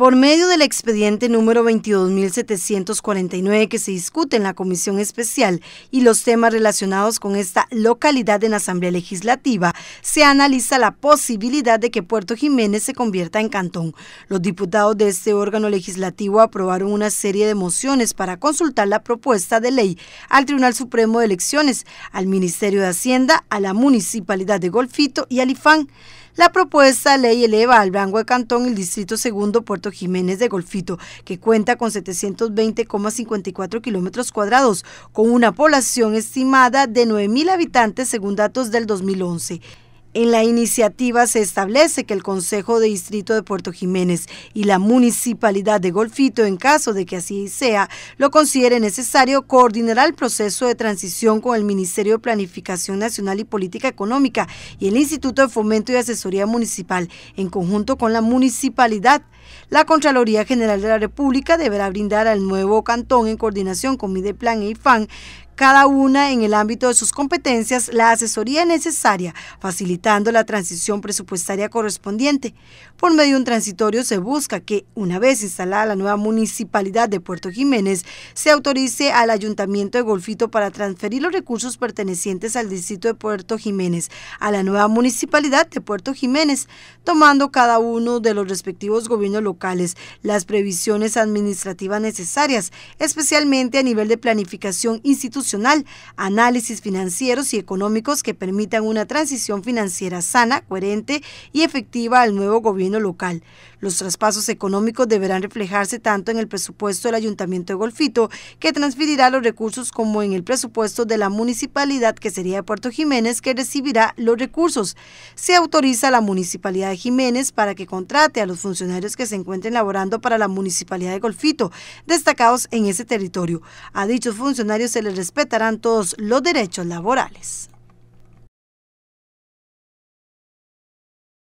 Por medio del expediente número 22.749 que se discute en la Comisión Especial y los temas relacionados con esta localidad en la Asamblea Legislativa, se analiza la posibilidad de que Puerto Jiménez se convierta en cantón. Los diputados de este órgano legislativo aprobaron una serie de mociones para consultar la propuesta de ley al Tribunal Supremo de Elecciones, al Ministerio de Hacienda, a la Municipalidad de Golfito y al IFAN. La propuesta ley eleva al rango de cantón el distrito segundo Puerto Jiménez de Golfito, que cuenta con 720,54 kilómetros cuadrados, con una población estimada de 9.000 habitantes según datos del 2011. En la iniciativa se establece que el Consejo de Distrito de Puerto Jiménez y la Municipalidad de Golfito, en caso de que así sea, lo considere necesario, coordinará el proceso de transición con el Ministerio de Planificación Nacional y Política Económica y el Instituto de Fomento y Asesoría Municipal, en conjunto con la Municipalidad. La Contraloría General de la República deberá brindar al nuevo cantón en coordinación con Mideplan e IFAN cada una en el ámbito de sus competencias la asesoría necesaria, facilitando la transición presupuestaria correspondiente. Por medio de un transitorio se busca que, una vez instalada la nueva municipalidad de Puerto Jiménez, se autorice al Ayuntamiento de Golfito para transferir los recursos pertenecientes al distrito de Puerto Jiménez a la nueva municipalidad de Puerto Jiménez, tomando cada uno de los respectivos gobiernos locales las previsiones administrativas necesarias, especialmente a nivel de planificación institucional análisis financieros y económicos que permitan una transición financiera sana, coherente y efectiva al nuevo gobierno local. Los traspasos económicos deberán reflejarse tanto en el presupuesto del Ayuntamiento de Golfito, que transferirá los recursos, como en el presupuesto de la municipalidad, que sería de Puerto Jiménez, que recibirá los recursos. Se autoriza a la municipalidad de Jiménez para que contrate a los funcionarios que se encuentren laborando para la municipalidad de Golfito, destacados en ese territorio. A dichos funcionarios se les respetarán todos los derechos laborales.